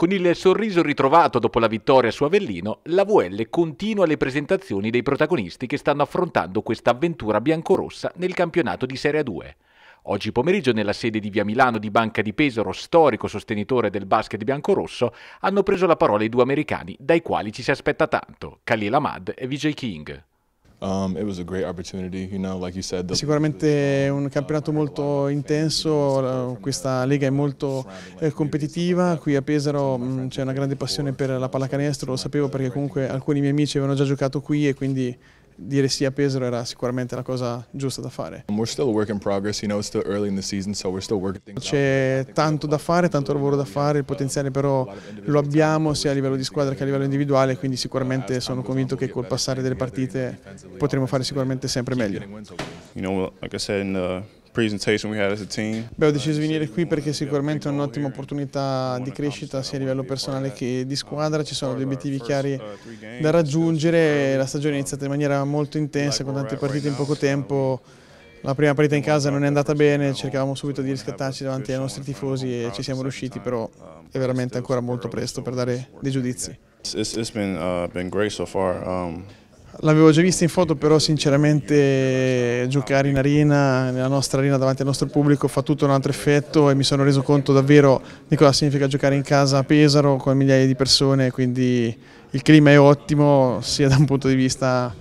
Con il sorriso ritrovato dopo la vittoria su Avellino, la VL continua le presentazioni dei protagonisti che stanno affrontando questa avventura biancorossa nel campionato di Serie 2. Oggi pomeriggio nella sede di Via Milano di Banca di Pesaro, storico sostenitore del basket biancorosso, hanno preso la parola i due americani dai quali ci si aspetta tanto, Khalil Ahmad e Vijay King. Sicuramente un campionato molto intenso, questa lega è molto eh, competitiva, qui a Pesaro mm, c'è una grande passione per la pallacanestro, lo sapevo perché comunque alcuni miei amici avevano già giocato qui e quindi dire sì a Pesaro era sicuramente la cosa giusta da fare. C'è tanto da fare, tanto lavoro da fare, il potenziale però lo abbiamo sia a livello di squadra che a livello individuale, quindi sicuramente sono convinto che col passare delle partite potremo fare sicuramente sempre meglio. Beh, ho deciso di venire qui perché sicuramente è un'ottima opportunità di crescita sia a livello personale che di squadra, ci sono degli obiettivi chiari da raggiungere, la stagione è iniziata in maniera molto intensa con tante partite in poco tempo, la prima partita in casa non è andata bene, cercavamo subito di riscattarci davanti ai nostri tifosi e ci siamo riusciti, però è veramente ancora molto presto per dare dei giudizi. It's, it's been, uh, been um, L'avevo già vista in foto, però sinceramente giocare in arena, nella nostra arena davanti al nostro pubblico fa tutto un altro effetto e mi sono reso conto davvero di cosa significa giocare in casa a Pesaro con migliaia di persone, quindi il clima è ottimo sia da un punto di vista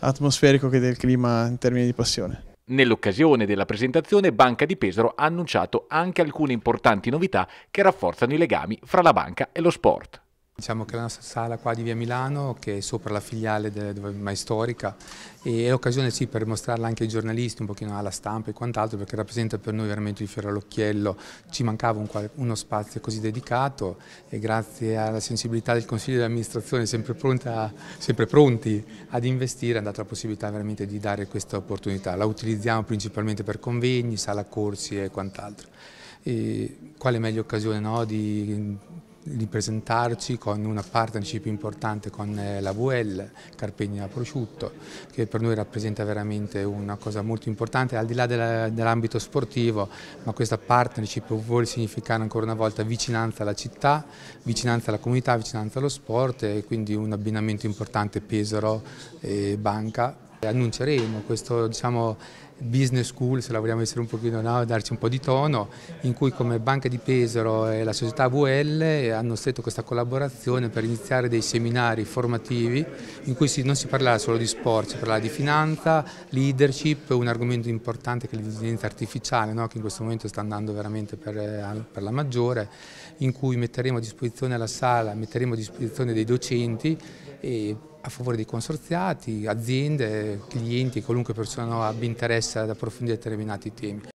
atmosferico che del clima in termini di passione. Nell'occasione della presentazione Banca di Pesaro ha annunciato anche alcune importanti novità che rafforzano i legami fra la banca e lo sport. Diciamo che la nostra sala qua di Via Milano, che è sopra la filiale mai storica, è l'occasione sì per mostrarla anche ai giornalisti, un pochino alla stampa e quant'altro, perché rappresenta per noi veramente il fiore all'occhiello. Ci mancava un, uno spazio così dedicato e grazie alla sensibilità del Consiglio di amministrazione, sempre, sempre pronti ad investire, è andata la possibilità veramente di dare questa opportunità. La utilizziamo principalmente per convegni, sala corsi e quant'altro. Quale meglio occasione no, di di presentarci con una partnership importante con eh, la VL, Carpegna Prosciutto, che per noi rappresenta veramente una cosa molto importante, al di là dell'ambito sportivo, ma questa partnership vuole significare ancora una volta vicinanza alla città, vicinanza alla comunità, vicinanza allo sport e quindi un abbinamento importante Pesaro e Banca Annunceremo questo diciamo, business school, se la vogliamo essere un pochino, no, darci un po' di tono, in cui come Banca di Pesaro e la società VL hanno stretto questa collaborazione per iniziare dei seminari formativi in cui si, non si parlava solo di sport, si parlava di finanza, leadership, un argomento importante che è l'intelligenza artificiale, no, che in questo momento sta andando veramente per, eh, per la maggiore, in cui metteremo a disposizione la sala, metteremo a disposizione dei docenti e a favore di consorziati, aziende, clienti, qualunque persona abbia interesse ad approfondire determinati temi.